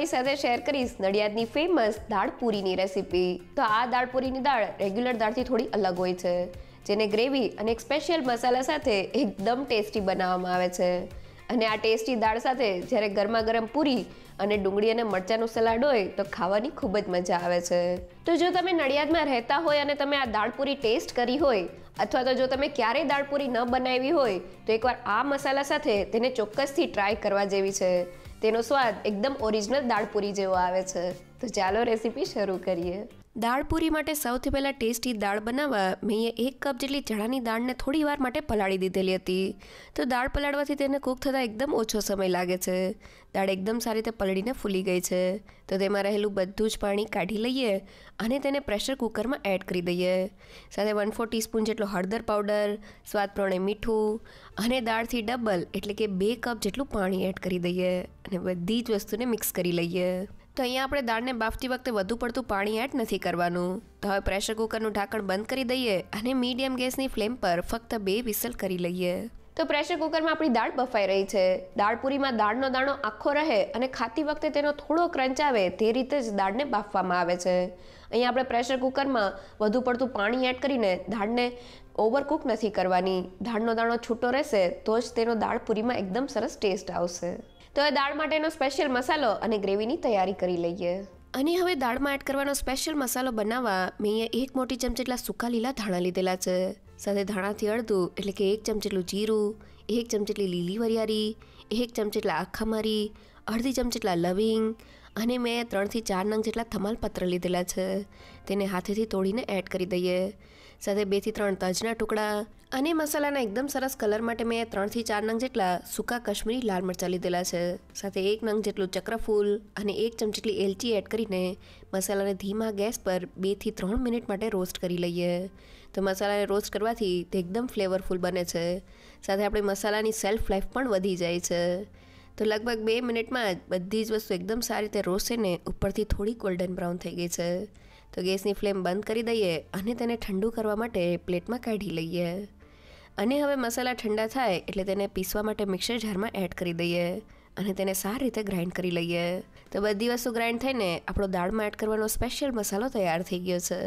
તમારી સાથે શેર કરીશ નડિયાદની ફેમસ દાળપૂરીની રેસીપી તો આ દાળપૂરીની દાળ રેગ્યુલર દાળથી થોડી અલગ હોય છે જેને ગ્રેવી અને એક સ્પેશિયલ મસાલા સાથે એકદમ ટેસ્ટી બનાવવામાં આવે છે અને આ ટેસ્ટી દાળ સાથે જ્યારે ગરમા ગરમ પૂરી અને ડુંગળી અને મરચાંનું સલાડ હોય તો ખાવાની ખૂબ જ મજા આવે છે તો જો તમે નડિયાદમાં રહેતા હોય અને તમે આ દાળપૂરી ટેસ્ટ કરી હોય અથવા તો જો તમે ક્યારેય દાળપૂરી ન બનાવી હોય તો એકવાર આ મસાલા સાથે તેને ચોક્કસથી ટ્રાય કરવા જેવી છે તેનો સ્વાદ એકદમ ઓરિજિનલ દાળપૂરી જેવો આવે છે તો ચાલો રેસીપી શરૂ કરીએ દાળ પૂરી માટે સૌથી પહેલાં ટેસ્ટી દાળ બનાવવા મેં એક કપ જેટલી ચણાની દાળને થોડી વાર માટે પલાળી દીધેલી હતી તો દાળ પલાળવાથી તેને કૂક થતાં એકદમ ઓછો સમય લાગે છે દાળ એકદમ સારી રીતે પલળીને ફૂલી ગઈ છે તો તેમાં રહેલું બધું જ પાણી કાઢી લઈએ અને તેને પ્રેશર કુકરમાં એડ કરી દઈએ સાથે વન ફોર ટીસ્પૂન જેટલું હળદર પાવડર સ્વાદ પ્રમાણે મીઠું અને દાળથી ડબલ એટલે કે બે કપ જેટલું પાણી એડ કરી દઈએ અને બધી જ વસ્તુને મિક્સ કરી લઈએ તો અહીંયા આપણે દાળને બાફતી વખતે વધુ પડતું પાણી એડ નથી કરવાનું તો હવે પ્રેશર કુકરનું ઢાંકણ બંધ કરી દઈએ અને મીડિયમ ગેસની ફ્લેમ પર ફક્ત બે વિસલ કરી લઈએ તો પ્રેશર કુકરમાં આપણી દાળ બફાઈ રહી છે દાળ પૂરીમાં દાળનો દાણો આખો રહે અને ખાતી વખતે તેનો થોડો ક્રંચ આવે તે રીતે જ દાળને બાફવામાં આવે છે અહીંયા આપણે પ્રેશર કુકરમાં વધુ પડતું પાણી એડ કરીને દાળને ઓવરકુક નથી કરવાની દાળનો દાણો છૂટો રહેશે તો જ તેનો દાળ પૂરીમાં એકદમ સરસ ટેસ્ટ આવશે તો એ દાળ માટેનો સ્પેશિયલ મસાલો અને ગ્રેવીની તૈયારી કરી લઈએ અને હવે દાળમાં એડ કરવાનો સ્પેશિયલ મસાલો બનાવવા મેં અહીંયા એક મોટી ચમચી જેટલા સૂકા લીલા ધાણા લીધેલા છે સાથે ધાણાથી અડધું એટલે કે એક ચમચી જીરું એક ચમચેટલી લીલી વરિયારી એક ચમચેટલા આખા મારી અડધી ચમચેટલા લવિંગ અને મેં ત્રણથી ચાર નંગ જેટલા થમાલપત્ર લીધેલા છે તેને હાથેથી તોડીને એડ કરી દઈએ સાથે બેથી ત્રણ તજના ટુકડા અને મસાલાના એકદમ સરસ કલર માટે મેં ત્રણથી ચાર નંગ જેટલા સૂકા કશ્મીરી લાલ મરચાં લીધેલા છે સાથે એક નંગ જેટલું ચક્રફૂલ અને એક ચમચીટલી એલચી એડ કરીને મસાલાને ધીમા ગેસ પર બેથી ત્રણ મિનિટ માટે રોસ્ટ કરી લઈએ તો મસાલાને રોસ્ટ કરવાથી તે એકદમ ફ્લેવરફુલ બને છે સાથે આપણે મસાલાની સેલ્ફ લાઈફ પણ વધી જાય છે તો લગભગ બે મિનિટમાં જ બધી જ વસ્તુ એકદમ સારી રીતે રોસેને ઉપરથી થોડી ગોલ્ડન બ્રાઉન થઈ ગઈ છે તો ગેસની ફ્લેમ બંધ કરી દઈએ અને તેને ઠંડુ કરવા માટે પ્લેટમાં કાઢી લઈએ અને હવે મસાલા ઠંડા થાય એટલે તેને પીસવા માટે મિક્સર જારમાં એડ કરી દઈએ અને તેને સારી રીતે ગ્રાઇન્ડ કરી લઈએ તો બધી વસ્તુ ગ્રાઇન્ડ થઈને આપણો દાળમાં એડ કરવાનો સ્પેશિયલ મસાલો તૈયાર થઈ ગયો છે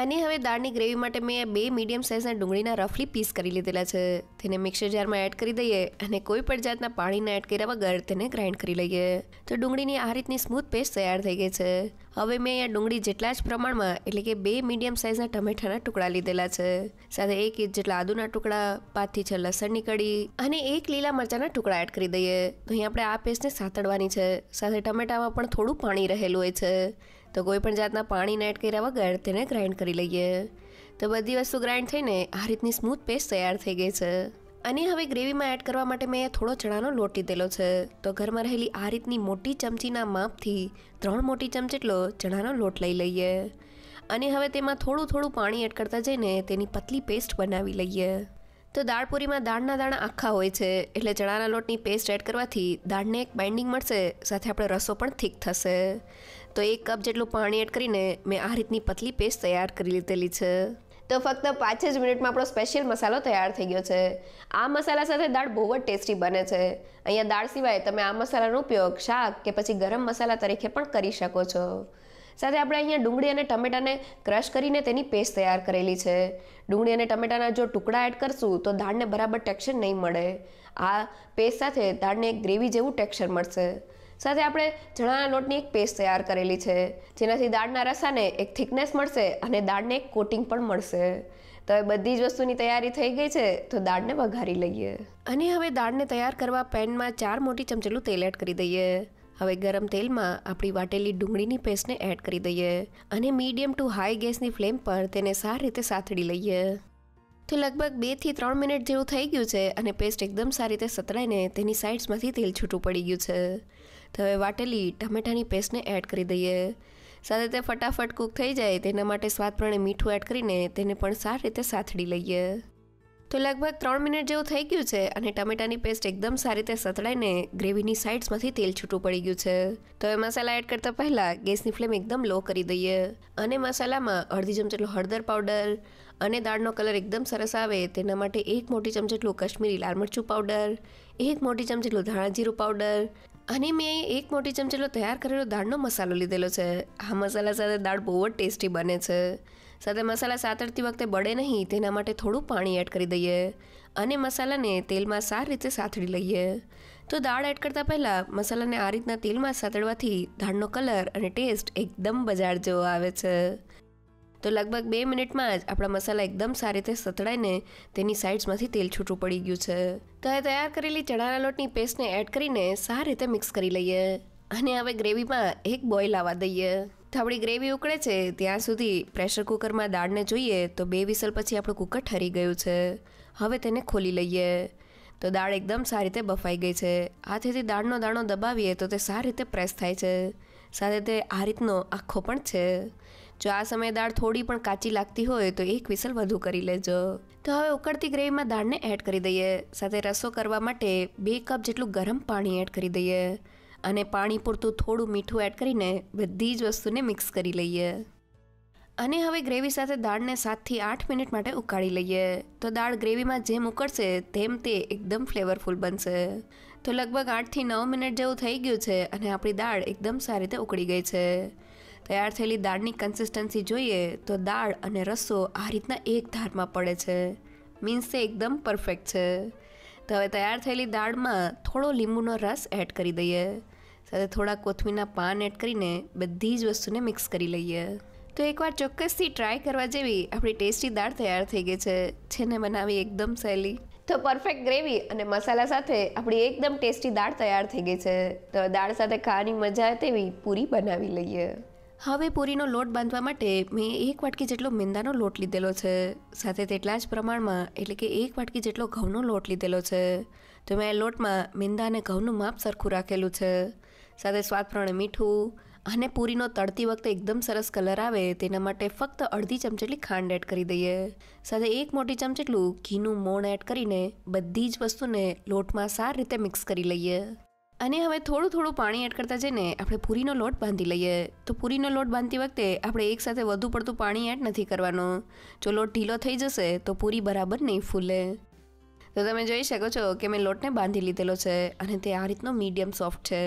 અને હવે દાળની ગ્રેવી માટે મેં બે મીડિયમ સાઇઝના ડુંગળીના રફલી પીસ કરી લીધેલા છે તેને મિક્સર જારમાં એડ કરી દઈએ અને કોઈ પણ જાતના પાણીના એડ કર્યા વગર તેને ગ્રાઇન્ડ કરી લઈએ તો ડુંગળીની આ રીતની સ્મૂથ પેસ્ટ તૈયાર થઈ ગઈ છે હવે મેં અહીંયા ડુંગળી જેટલા જ પ્રમાણમાં એટલે કે બે મીડિયમ સાઇઝના ટમેટાના ટુકડા લીધેલા છે સાથે એક ઇંચ જેટલા આદુના ટુકડા પાંચથી છ લસણની કડી અને એક લીલા મરચાના ટુકડા એડ કરી દઈએ તો અહીં આપણે આ પેસ્ટને સાતડવાની છે સાથે ટમેટામાં પણ થોડું પાણી રહેલું હોય છે તો કોઈ પણ જાતના પાણીને એડ કર્યા વગર તેને ગ્રાઇન્ડ કરી લઈએ તો બધી વસ્તુ ગ્રાઇન્ડ થઈને આ રીતની સ્મૂથ પેસ્ટ તૈયાર થઈ ગઈ છે અને હવે ગ્રેવીમાં એડ કરવા માટે મેં થોડો ચણાનો લોટ લીધેલો છે તો ઘરમાં રહેલી આ રીતની મોટી ચમચીના માપથી ત્રણ મોટી ચમચી જેટલો ચણાનો લોટ લઈ લઈએ અને હવે તેમાં થોડું થોડું પાણી એડ કરતા જઈને તેની પતલી પેસ્ટ બનાવી લઈએ તો દાળપુરીમાં દાળના દાણા આખા હોય છે એટલે ચણાના લોટની પેસ્ટ એડ કરવાથી દાળને એક બાઇન્ડિંગ મળશે સાથે આપણે રસો પણ થીક થશે તો એક કપ જેટલું પાણી એડ કરીને મેં આ રીતની પતલી પેસ્ટ તૈયાર કરી લીધેલી છે તો ફક્ત પાંચ જ મિનિટમાં આપણો સ્પેશિયલ મસાલો તૈયાર થઈ ગયો છે આ મસાલા સાથે દાળ બહુ જ ટેસ્ટી બને છે અહીંયા દાળ સિવાય તમે આ મસાલાનો ઉપયોગ શાક કે પછી ગરમ મસાલા તરીકે પણ કરી શકો છો સાથે આપણે અહીંયા ડુંગળી અને ટમેટાને ક્રશ કરીને તેની પેસ્ટ તૈયાર કરેલી છે ડુંગળી અને ટમેટાના જો ટુકડા એડ કરશું તો દાળને બરાબર ટેક્સચર નહીં મળે આ પેસ્ટ સાથે દાળને એક ગ્રેવી જેવું ટેક્સચર મળશે સાથે આપણે ચણાના લોટની એક પેસ્ટ તૈયાર કરેલી છે જેનાથી દાળના રસાને એક થિકનેસ મળશે અને દાળને એક કોટિંગ પણ મળશે તો એ બધી જ વસ્તુની તૈયારી થઈ ગઈ છે તો દાળને વઘારી લઈએ અને હવે દાળને તૈયાર કરવા પેનમાં ચાર મોટી ચમચેલું તેલ એડ કરી દઈએ હવે ગરમ તેલમાં આપણી વાટેલી ડુંગળીની પેસ્ટને એડ કરી દઈએ અને મીડિયમ ટુ હાઈ ગેસની ફ્લેમ પર તેને સારી રીતે સાથળી લઈએ તો લગભગ બેથી ત્રણ મિનિટ જેવું થઈ ગયું છે અને પેસ્ટ એકદમ સારી રીતે સતરાઈને તેની સાઇડ્સમાંથી તેલ છૂટું પડી ગયું છે તો હવે વાટેલી ટમેટાની પેસ્ટને એડ કરી દઈએ સાથે તે ફટાફટ કૂક થઈ જાય તેના માટે સ્વાદપ્રણે મીઠું એડ કરીને તેને પણ સારી રીતે સાથડી લઈએ તો લગભગ ત્રણ મિનિટ જેવું થઈ ગયું છે અને ટમેટાની પેસ્ટ એકદમ સારી રીતે સતળાઈને ગ્રેવીની સાઇડ્સમાંથી તેલ છૂટું પડી ગયું છે તો હવે મસાલા એડ કરતાં પહેલાં ગેસની ફ્લેમ એકદમ લો કરી દઈએ અને મસાલામાં અડધી ચમચી જેટલો હળદર પાવડર અને દાળનો કલર એકદમ સરસ આવે તેના માટે એક મોટી ચમચી જેટલું કશ્મીરી લાલ મરચું પાવડર એક મોટી ચમચી જેટલું ધાણા જીરું પાવડર અને મેં એક મોટી ચમચી જેટલો તૈયાર કરેલો દાળનો મસાલો લીધેલો છે આ મસાલા સાથે દાળ બહુ જ ટેસ્ટી બને છે સાથે મસાલા સાતડતી વખતે બળે નહીં તેના માટે થોડું પાણી એડ કરી દઈએ અને મસાલાને તેલમાં સારી રીતે સાથળી લઈએ તો દાળ એડ કરતાં પહેલાં મસાલાને આ રીતના તેલમાં સાતળવાથી દાળનો કલર અને ટેસ્ટ એકદમ બજાર જેવો આવે છે તો લગભગ બે મિનિટમાં જ આપણા મસાલા એકદમ સારી રીતે સતડાઈને તેની સાઇડ્સમાંથી તેલ છૂટું પડી ગયું છે તો હવે તૈયાર કરેલી ચણાના લોટની પેસ્ટને એડ કરીને સારી રીતે મિક્સ કરી લઈએ અને હવે ગ્રેવીમાં એક બોઇલ આવવા દઈએ થોડી ગ્રેવી ઉકળે છે ત્યાં સુધી પ્રેશર કુકરમાં દાળને જોઈએ તો બે વિસલ પછી આપણું કુકર ઠરી ગયું છે હવે તેને ખોલી લઈએ તો દાળ એકદમ સારી રીતે બફાઈ ગઈ છે હાથેથી દાળનો દાણો દબાવીએ તો તે સારી રીતે પ્રેસ થાય છે સાથે તે આ રીતનો આખો પણ છે જો આ સમયે દાળ થોડી પણ કાચી લાગતી હોય તો એક વિસલ વધુ કરી લેજો તો હવે ઉકળતી ગ્રેવીમાં દાળને એડ કરી દઈએ સાથે રસો કરવા માટે બે કપ જેટલું ગરમ પાણી એડ કરી દઈએ અને પાણી પૂરતું થોડું મીઠું એડ કરીને બધી જ વસ્તુને મિક્સ કરી લઈએ અને હવે ગ્રેવી સાથે દાળને સાતથી આઠ મિનિટ માટે ઉકાળી લઈએ તો દાળ ગ્રેવીમાં જેમ ઉકળશે તેમ તે એકદમ ફ્લેવરફુલ બનશે તો લગભગ આઠથી નવ મિનિટ જેવું થઈ ગયું છે અને આપણી દાળ એકદમ સારી રીતે ઉકળી ગઈ છે તૈયાર થયેલી દાળની કન્સિસ્ટન્સી જોઈએ તો દાળ અને રસો આ રીતના એક ધારમાં પડે છે મીન્સ તે એકદમ પરફેક્ટ છે તો હવે તૈયાર થયેલી દાળમાં થોડો લીંબુનો રસ એડ કરી દઈએ સાથે થોડા કોથમીના પાન એડ કરીને બધી જ વસ્તુને મિક્સ કરી લઈએ તો એકવાર ચોક્કસથી ટ્રાય કરવા જેવી આપણી ટેસ્ટી દાળ તૈયાર થઈ ગઈ છે છેને બનાવી એકદમ સહેલી તો પરફેક્ટ ગ્રેવી અને મસાલા સાથે આપણી એકદમ ટેસ્ટી દાળ તૈયાર થઈ ગઈ છે તો દાળ સાથે ખાવાની મજા આવે તેવી પૂરી બનાવી લઈએ હવે પૂરીનો લોટ બાંધવા માટે મેં એક વાટકી જેટલો મેંદાનો લોટ લીધેલો છે સાથે તેટલા જ પ્રમાણમાં એટલે કે એક વાટકી જેટલો ઘઉંનો લોટ લીધેલો છે તો મેં લોટમાં મેંદા અને ઘઉંનું માપ સરખું રાખેલું છે સાથે સ્વાદ પ્રમાણે મીઠું અને પૂરીનો તળતી વખતે એકદમ સરસ કલર આવે તેના માટે ફક્ત અડધી ચમચેટલી ખાંડ એડ કરી દઈએ સાથે એક મોટી ચમચેટલું ઘીનું મોણ એડ કરીને બધી જ વસ્તુને લોટમાં સારી રીતે મિક્સ કરી લઈએ અને હવે થોડું થોડું પાણી એડ કરતાં જઈને આપણે પૂરીનો લોટ બાંધી લઈએ તો પૂરીનો લોટ બાંધતી વખતે આપણે એકસાથે વધુ પડતું પાણી એડ નથી કરવાનું જો લોટ ઢીલો થઈ જશે તો પૂરી બરાબર નહીં ફૂલે તો તમે જોઈ શકો છો કે મેં લોટને બાંધી લીધેલો છે અને તે આ રીતનો મીડિયમ સોફ્ટ છે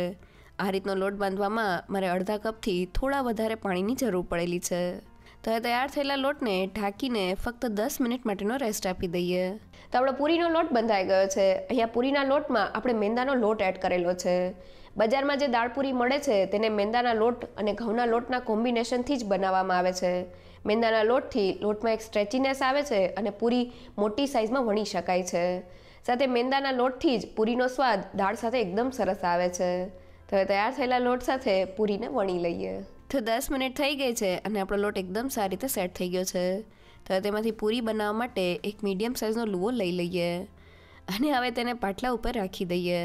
આ રીતનો લોટ બાંધવામાં મારે અડધા કપથી થોડા વધારે પાણીની જરૂર પડેલી છે તો હવે તૈયાર થયેલા લોટને ઢાંકીને ફક્ત દસ મિનિટ માટેનો રેસ્ટ આપી દઈએ તો આપણો પૂરીનો લોટ બંધાઈ ગયો છે અહીંયા પૂરીના લોટમાં આપણે મેંદાનો લોટ એડ કરેલો છે બજારમાં જે દાળપૂરી મળે છે તેને મેંદાના લોટ અને ઘઉંના લોટના કોમ્બિનેશનથી જ બનાવવામાં આવે છે મેંદાના લોટથી લોટમાં એક સ્ટ્રેચીનેસ આવે છે અને પૂરી મોટી સાઇઝમાં વણી શકાય છે સાથે મેંદાના લોટથી જ પૂરીનો સ્વાદ દાળ સાથે એકદમ સરસ આવે છે તો તૈયાર થયેલા લોટ સાથે પૂરીને વણી લઈએ તો દસ મિનિટ થઈ ગઈ છે અને આપણો લોટ એકદમ સારી રીતે સેટ થઈ ગયો છે તો તેમાંથી પૂરી બનાવવા માટે એક મીડિયમ સાઇઝનો લુવો લઈ લઈએ અને હવે તેને પાટલા ઉપર રાખી દઈએ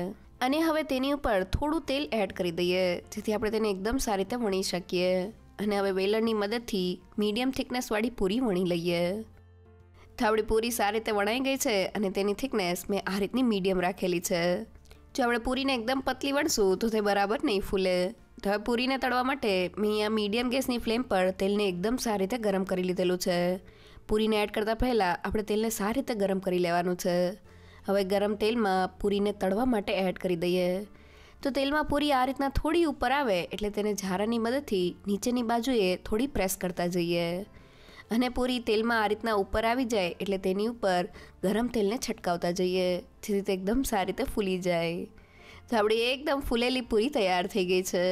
અને હવે તેની ઉપર થોડું તેલ એડ કરી દઈએ જેથી આપણે તેને એકદમ સારી રીતે વણી શકીએ અને હવે વેલણની મદદથી મીડિયમ થિકનેસવાળી પૂરી વણી લઈએ તો આપણી પૂરી સારી રીતે વણાઈ ગઈ છે અને તેની થિકનેસ મેં આ રીતની મીડિયમ રાખેલી છે જો આપણે પૂરીને એકદમ પતલી વણશું તો તે બરાબર નહીં ફૂલે હવે પૂરીને તળવા માટે મેં અહીંયા મીડિયમ ગેસની ફ્લેમ પર તેલને એકદમ સારી રીતે ગરમ કરી લીધેલું છે પૂરીને એડ કરતાં પહેલાં આપણે તેલને સારી રીતે ગરમ કરી લેવાનું છે હવે ગરમ તેલમાં પૂરીને તળવા માટે એડ કરી દઈએ તો તેલમાં પૂરી આ રીતના થોડી ઉપર આવે એટલે તેને ઝારાની મદદથી નીચેની બાજુએ થોડી પ્રેસ કરતા જઈએ અને પૂરી તેલમાં આ રીતના ઉપર આવી જાય એટલે તેની ઉપર ગરમ તેલને છટકાવતા જઈએ જેથી તે એકદમ સારી રીતે ફૂલી જાય તો આપણી એકદમ ફૂલેલી પૂરી તૈયાર થઈ ગઈ છે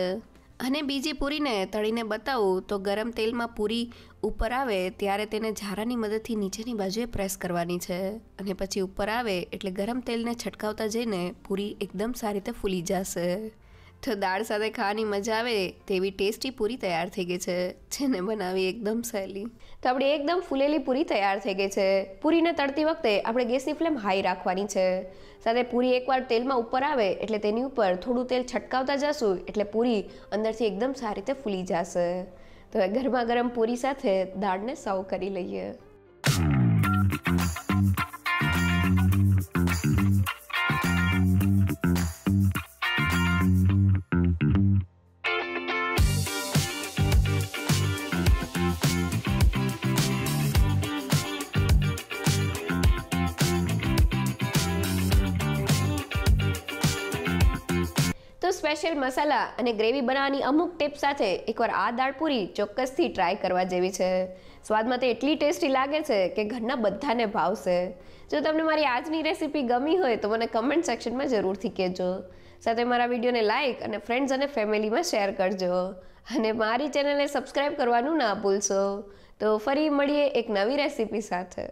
અને બીજી પૂરીને તળીને બતાવું તો ગરમ તેલમાં પૂરી ઉપર આવે ત્યારે તેને ઝારાની મદદથી નીચેની બાજુએ પ્રેસ કરવાની છે અને પછી ઉપર આવે એટલે ગરમ તેલને છટકાવતા જઈને પૂરી એકદમ સારી રીતે ફૂલી જશે તો દાળ સાથે ખાવાની મજા આવે તેવી ટેસ્ટી પૂરી તૈયાર થઈ ગઈ છે જેને બનાવી એકદમ સહેલી તો આપણી એકદમ ફૂલેલી પૂરી તૈયાર થઈ ગઈ છે પૂરીને તળતી વખતે આપણે ગેસની ફ્લેમ હાઈ રાખવાની છે સાથે પૂરી એકવાર તેલમાં ઉપર આવે એટલે તેની ઉપર થોડું તેલ છટકાવતા જશું એટલે પૂરી અંદરથી એકદમ સારી રીતે ફૂલી જશે તો ગરમા ગરમ પૂરી સાથે દાળને સર્વ કરી લઈએ સ્પેશિયલ મસાલા અને ગ્રેવી બનાવવાની અમુક ટિપ્સ સાથે એકવાર આ દાળ પૂરી ચોક્કસથી ટ્રાય કરવા જેવી છે સ્વાદમાં તે એટલી ટેસ્ટી લાગે છે કે ઘરના બધાને ભાવશે જો તમને મારી આજની રેસીપી ગમી હોય તો મને કમેન્ટ સેક્શનમાં જરૂરથી કહેજો સાથે મારા વિડીયોને લાઇક અને ફ્રેન્ડ્સ અને ફેમિલીમાં શેર કરજો અને મારી ચેનલને સબસ્ક્રાઈબ કરવાનું ના ભૂલશો તો ફરી મળીએ એક નવી રેસીપી સાથે